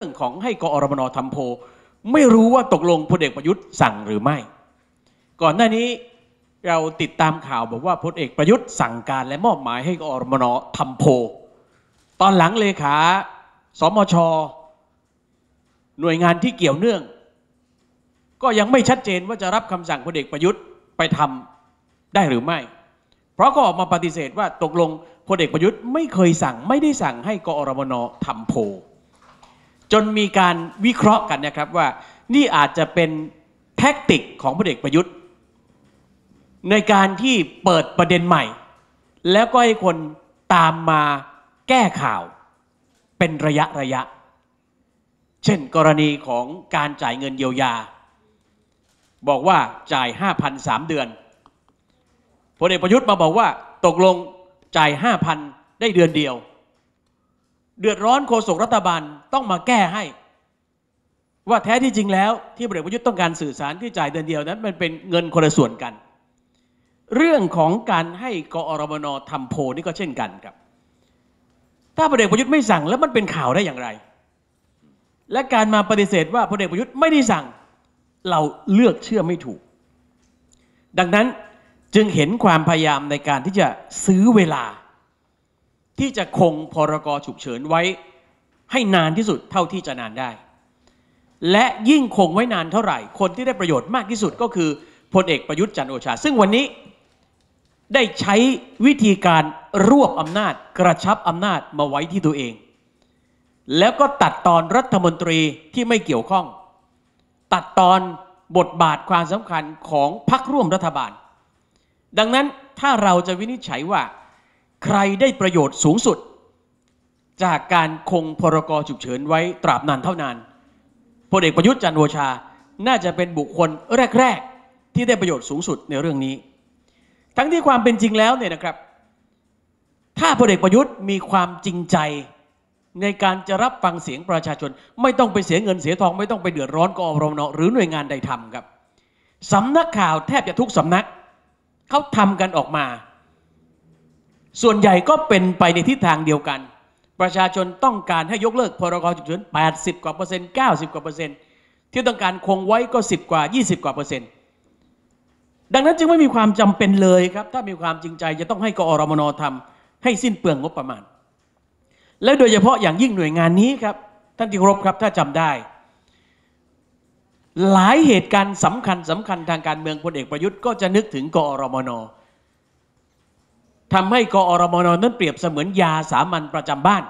เรื่องของให้กอรมนทำโพไม่รู้ว่าตกลงพลเอกประยุทธ์สั่งหรือไม่ ก่อนหน้านี้เราติดตามข่าวบอกว่าพลเอกประยุทธ์สั่งการและมอบหมายให้กอรมนทำโพตอนหลังเลขาสมชหน่วยงานที่เกี่ยวเนื่อง ก็ยังไม่ชัดเจนว่าจะรับคำสั่งพลเอกประยุทธ์ไปทำได้หรือไม่ เพราะก็ออกมาปฏิเสธว่าตกลงพลเอกประยุทธ์ไม่เคยสั่งไม่ได้สั่งให้กอรมนทำโพจนมีการวิเคราะห์กันนะครับว่านี่อาจจะเป็นแท็กติกของพลเอกประยุทธ์ ในการที่เปิดประเด็นใหม่ แล้วก็ให้คนตามมาแก้ข่าวเป็นระยะระยะ เช่นกรณีของการจ่ายเงินเยียวยา บอกว่าจ่าย5,000มเดือนพลเอกประยุทธ์มาบอกว่าตกลงจ่าย 5,000 ได้เดือนเดียวเดือดร้อนโฆษกรัฐบาลต้องมาแก้ให้ ว่าแท้ที่จริงแล้วที่พรเษัทระยุทธ์ต้องการสื่อสารที่จ่ายเดือนเดียวนั้น มันเป็นเงินคนละส่วนกัน เรื่องของการให้กอรมนทำโพนี่ก็เช่นกันครับ ถ้าพลเอกประยุทธ์ไม่สั่งแล้วมันเป็นข่าวได้อย่างไร และการมาปฏิเสธว่าพลเอกประยุทธ์ไม่ได้สั่ง เราเลือกเชื่อไม่ถูก ดังนั้นจึงเห็นความพยายามในการที่จะซื้อเวลาที่จะคงพรกฉุกเฉินไว้ให้นานที่สุดเท่าที่จะนานได้ และยิ่งคงไว้นานเท่าไหร่ คนที่ได้ประโยชน์มากที่สุด ก็คือพลเอกประยุทธ์จันโอชา ซึ่งวันนี้ ได้ใช้วิธีการรวบอำนาจกระชับอำนาจมาไว้ที่ตัวเอง แล้วก็ตัดตอนรัฐมนตรีที่ไม่เกี่ยวข้อง ตัดตอนบทบาทความสำคัญของพรรคร่วมรัฐบาล ดังนั้นถ้าเราจะวินิจฉัยว่าใครได้ประโยชน์สูงสุด จากการคงพรกฉุกเฉินไว้ตราบนานเท่านานพลเอกประยุทธ์จันโอชา น่าจะเป็นบุคคลแรก ๆ ที่ได้ประโยชน์สูงสุดในเรื่องนี้ ทั้งที่ความเป็นจริงแล้วเนี่ยนะครับ ถ้าพลเอกประยุทธ์มีความจริงใจในการจะรับฟังเสียงประชาชน ไม่ต้องไปเสียเงินเสียทอง ไม่ต้องไปเดือดร้อนกอรมนหรือหน่วยงานใดทำครับสำนักข่าวแทบจะทุกสำนักเขาทำกันออกมาส่วนใหญ่ก็เป็นไปในทิศทางเดียวกัน ประชาชนต้องการให้ยกเลิกพรกฉุกเฉิน80กว่าเปอร์เซ็นต์90กว่าเปอร์เซ็นต์ที่ต้องการคงไว้ก็ 10 กว่า 20กว่าเปอร์เซ็นต์ ดังนั้นจึงไม่มีความจำเป็นเลยครับ ถ้ามีความจริงใจจะต้องให้กอรมนทำให้สิ้นเปลืองงบประมาณ และโดยเฉพาะอย่างยิ่งหน่วยงานนี้ครับ ท่านที่ครบครับถ้าจำได้ หลายเหตุการณ์สำคัญสำคัญทางการเมืองพลเอกประยุทธ์ก็จะนึกถึงกอรมนทำให้กอรมนนั้นเปรียบเสมือนยาสามัญประจำบ้าน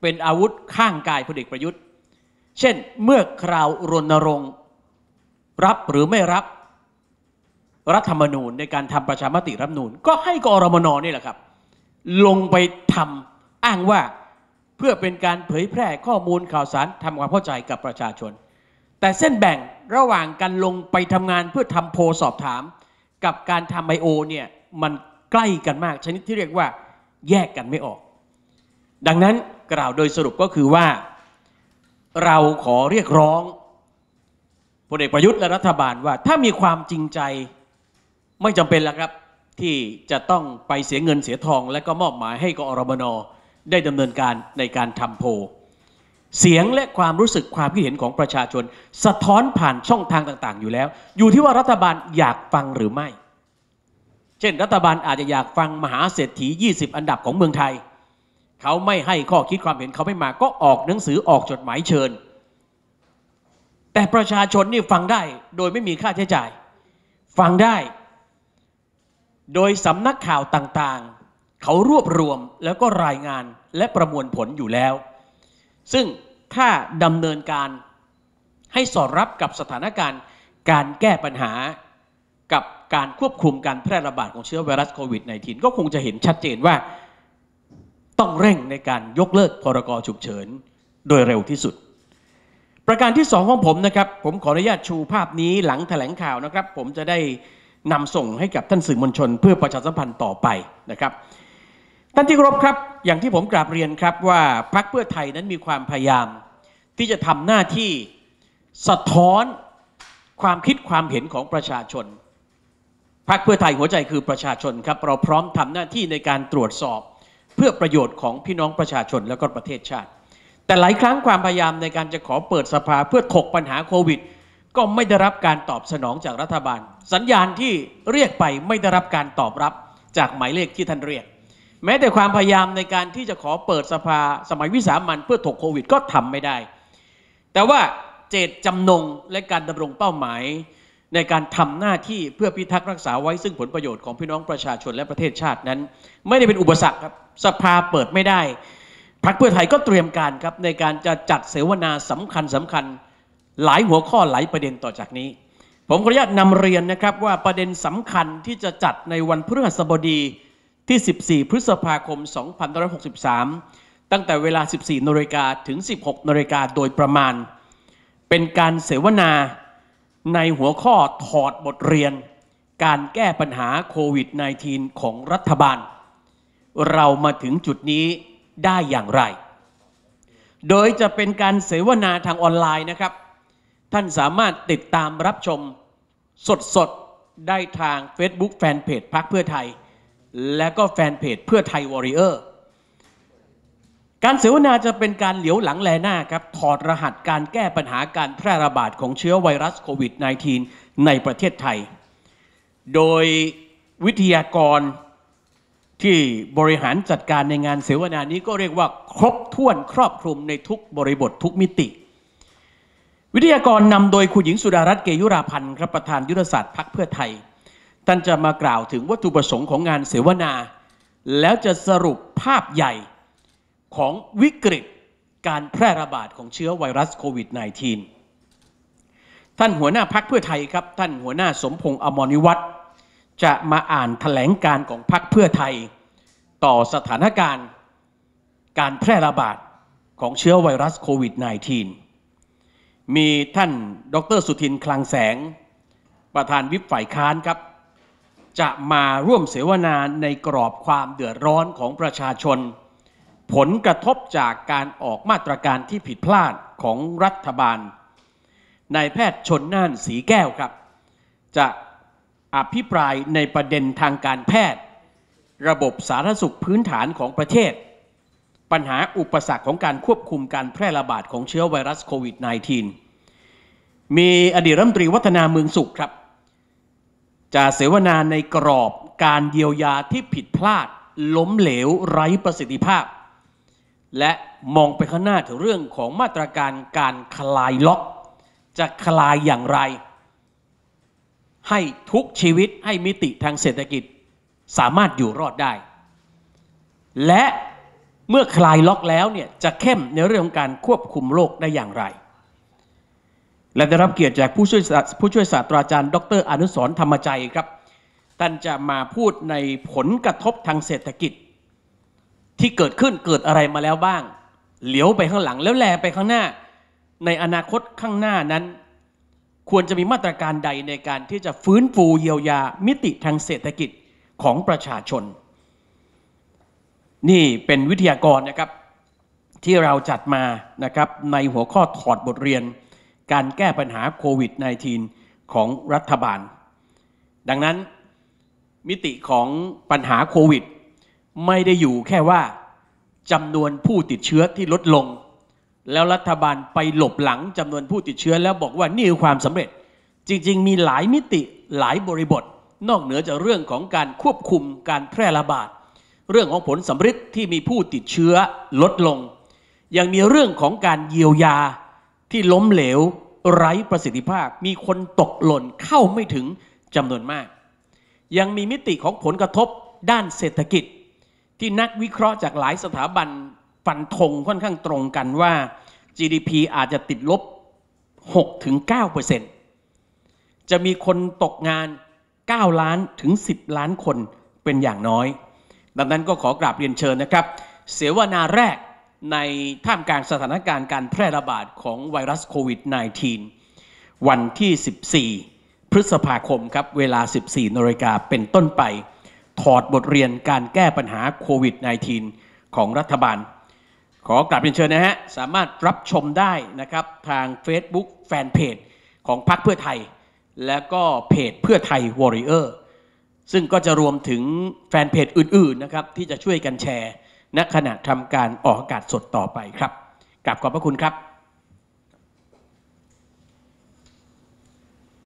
เป็นอาวุธข้างกายพลเอกประยุทธ์ เช่นเมื่อคราวรณรงค์รับหรือไม่รับ รัฐธรรมนูญในการทำประชามติรัฐนูญก็ให้กอรมนนี่แหละครับ ลงไปทำอ้างว่าเพื่อเป็นการเผยแพร่ข้อมูลข่าวสารทำความเข้าใจกับประชาชน แต่เส้นแบ่งระหว่างการลงไปทำงานเพื่อทำโพสอบถาม กับการทำไอโอเนี่ยมันใกล้กันมากชนิดที่เรียกว่าแยกกันไม่ออก ดังนั้นกล่าวโดยสรุปก็คือว่า เราขอเรียกร้องพลเอกประยุทธ์และรัฐบาลว่าถ้ามีความจริงใจไม่จำเป็นแล้วครับที่จะต้องไปเสียเงินเสียทองและก็มอบหมายให้กอรมนได้ดำเนินการในการทำโพ เสียงและความรู้สึกความคิดเห็นของประชาชน สะท้อนผ่านช่องทางต่าง ๆ อยู่แล้ว อยู่ที่ว่ารัฐบาลอยากฟังหรือไม่ช่นรัฐบาลอาจจะอยากฟังมหาเศรษฐี 20 อันดับของเมืองไทย เขาไม่ให้ข้อคิดความเห็นเขาไม่มาก็ออกหนังสือออกจดหมายเชิญ แต่ประชาชนนี่ฟังได้โดยไม่มีค่าใช้จ่าย ฟังได้โดยสำนักข่าวต่างๆ เขารวบรวมแล้วก็รายงานและประมวลผลอยู่แล้ว ซึ่งถ้าดำเนินการให้สอดรับกับสถานการณ์การแก้ปัญหากับการควบคุมการแพร่ระบาดของเชื้อไวรัสโควิด -19 ก็คงจะเห็นชัดเจนว่าต้องเร่งในการยกเลิกพรกฉุกเฉินโดยเร็วที่สุด ประการที่สองของผมนะครับ ผมขออนุญาตชูภาพนี้หลังแถลงข่าวนะครับ ผมจะได้นำส่งให้กับท่านสื่อมวลชน เพื่อประชาสัมพันธ์ต่อไปนะครับท่านที่เคารพครับ อย่างที่ผมกราบเรียนครับว่า พรรคเพื่อไทยนั้นมีความพยายามที่จะทำหน้าที่สะท้อนความคิดความเห็นของประชาชนพรรคเพื่อไทยหัวใจคือประชาชนครับเราพร้อมทำหน้าที่ในการตรวจสอบ เพื่อประโยชน์ของพี่น้องประชาชนและก็ประเทศชาติแต่หลายครั้งความพยายามในการจะขอเปิดสภาเพื่อถกปัญหาโควิดก็ไม่ได้รับการตอบสนองจากรัฐบาล สัญญาณที่เรียกไปไม่ได้รับการตอบรับจากหมายเลขที่ท่านเรียก แม้แต่ความพยายามในการที่จะขอเปิดสภาสมัยวิสามันเพื่อถกโควิดก็ทำไม่ได้ แต่ว่าเจตจำนงและการดำรงเป้าหมายในการทำหน้าที่เพื่อพิทักษ์รักษาไว้ซึ่งผลประโยชน์ของพี่น้องประชาชนและประเทศชาตินั้น ไม่ได้เป็นอุปสรรคครับสภาเปิดไม่ได้พรรคเพื่อไทยก็เตรียมการครับในการจะจัดเสวนาสำคัญสำคัญหลายหัวข้อหลายประเด็นต่อจากนี้ ผมขออนุญาตนำเรียนนะครับว่าประเด็นสำคัญที่จะจัดในวันพฤหัสบดีที่ 14 พฤษภาคม 2563 ตั้งแต่เวลา 14นาฬิกาถึง 16นาฬิกาโดยประมาณ เป็นการเสวนาในหัวข้อถอดบทเรียนการแก้ปัญหาโควิด -19 ของรัฐบาล เรามาถึงจุดนี้ได้อย่างไร โดยจะเป็นการเสวนาทางออนไลน์นะครับ ท่านสามารถติดตามรับชมสดๆ ได้ทาง Facebook Fanpage พักเพื่อไทย และก็แฟนเพจเพื่อไทยวอริเออร์การเสวนาจะเป็นการเหลียวหลังแลหน้าครับถอดรหัสการแก้ปัญหาการแพร่ระบาดของเชื้อไวรัสโควิด -19 ในประเทศไทย โดยวิทยากรที่บริหารจัดการในงานเสวนานี้ก็เรียกว่า ครบถ้วนครอบคลุมในทุกบริบททุกมิติ วิทยากรนำโดยคุณหญิงสุดารัตน์เกยุราพันธ์ครับประธานยุทธศาสตร์พักเพื่อไทย ท่านจะมากล่าวถึงวัตถุประสงค์ของงานเสวนา แล้วจะสรุปภาพใหญ่ของวิกฤตการแพร่ระบาดของเชื้อไวรัสโควิด -19 ท่านหัวหน้าพักเพื่อไทยครับ ท่านหัวหน้าสมพงษ์อมรนิวัตรจะมาอ่านถแถลงการของพักเพื่อไทย ต่อสถานการณ์การแพร่ระบาดของเชื้อไวรัสโควิด -19 มีท่านดร สุทินคลังแสง ประธานวิปฝ่ายค้านครับ จะมาร่วมเสวนาในกรอบความเดือดร้อนของประชาชนผลกระทบจากการออกมาตรการที่ผิดพลาดของรัฐบาลนายแพทย์ชนน่านสีแก้วครับ จะอภิปรายในประเด็นทางการแพทย์ ระบบสาธารณสุขพื้นฐานของประเทศปัญหาอุปสรรคของการควบคุมการแพร่ระบาดของเชื้อไวรัสโควิด -19 มีอดีตรัฐมนตรีวัฒนาเมืองสุขครับ จะเสวนาในกรอบการเยียวยาที่ผิดพลาดล้มเหลวไร้ประสิทธิภาพและมองไปข้างหน้าถึงเรื่องของมาตรการการคลายล็อก จะคลายอย่างไร ให้ทุกชีวิตให้มิติทางเศรษฐกิจสามารถอยู่รอดได้ และเมื่อคลายล็อกแล้วเนี่ยจะเข้มในเรื่องของการควบคุมโรคได้อย่างไร และได้รับเกียรติจากผู้ช่วยผู้ช่วยศาสตราจารย์ดรอนุสรธรรมใจครับท่านจะมาพูดในผลกระทบทางเศรษฐกิจที่เกิดขึ้นเกิดอะไรมาแล้วบ้าง เหลียวไปข้างหลัง แล้วแลไปข้างหน้า ในอนาคตข้างหน้านั้นควรจะมีมาตรการใดในการที่จะฟื้นฟูเยียวยามิติทางเศรษฐกิจของประชาชน นี่เป็นวิทยากรนะครับที่เราจัดมานะครับในหัวข้อถอดบทเรียน การแก้ปัญหาโควิด -19 ของรัฐบาลดังนั้น มิติของปัญหาโควิด ไม่ได้อยู่แค่ว่าจำนวนผู้ติดเชื้อที่ลดลง แล้วรัฐบาลไปหลบหลังจำนวนผู้ติดเชื้อแล้วบอกว่านี่คือความสำเร็จ จริงๆ มีหลายมิติหลายบริบท นอกเหนือจากเรื่องของการควบคุมการแพร่ระบาดเรื่องของผลสำฤทธิ์ที่มีผู้ติดเชื้อลดลง ยังมีเรื่องของการเยียวยาที่ล้มเหลว ไร้ประสิทธิภาพมีคนตกหล่นเข้าไม่ถึงจำนวนมาก ยังมีมิติของผลกระทบด้านเศรษฐกิจที่นักวิเคราะห์จากหลายสถาบันฟันธงค่อนข้างตรงกันว่า GDP อาจจะติดลบ 6-9%จะมีคนตกงาน 9 ล้านถึง 10 ล้านคนเป็นอย่างน้อย ดังนั้นก็ขอกราบเรียนเชิญนะครับเสวนาแรกในท่ามกลางสถานการณ์การแพร่ระบาดของไวรัสโควิด -19 วันที่ 14 พฤษภาคมครับเวลา 14นาฬิกาเป็นต้นไปถอดบทเรียนการแก้ปัญหาโควิด -19 ของรัฐบาล ขอกลับเรียนเชิญนะฮะ สามารถรับชมได้นะครับทาง Facebook แฟนเพจของพรรคเพื่อไทย และก็เพจเพื่อไทยวอริเออร์ซึ่งก็จะรวมถึงแฟนเพจอื่นๆ นะครับ ที่จะช่วยกันแชร์ณขณะทำการออกอากาศสดต่อไปครับ กลับขอบพระคุณครับ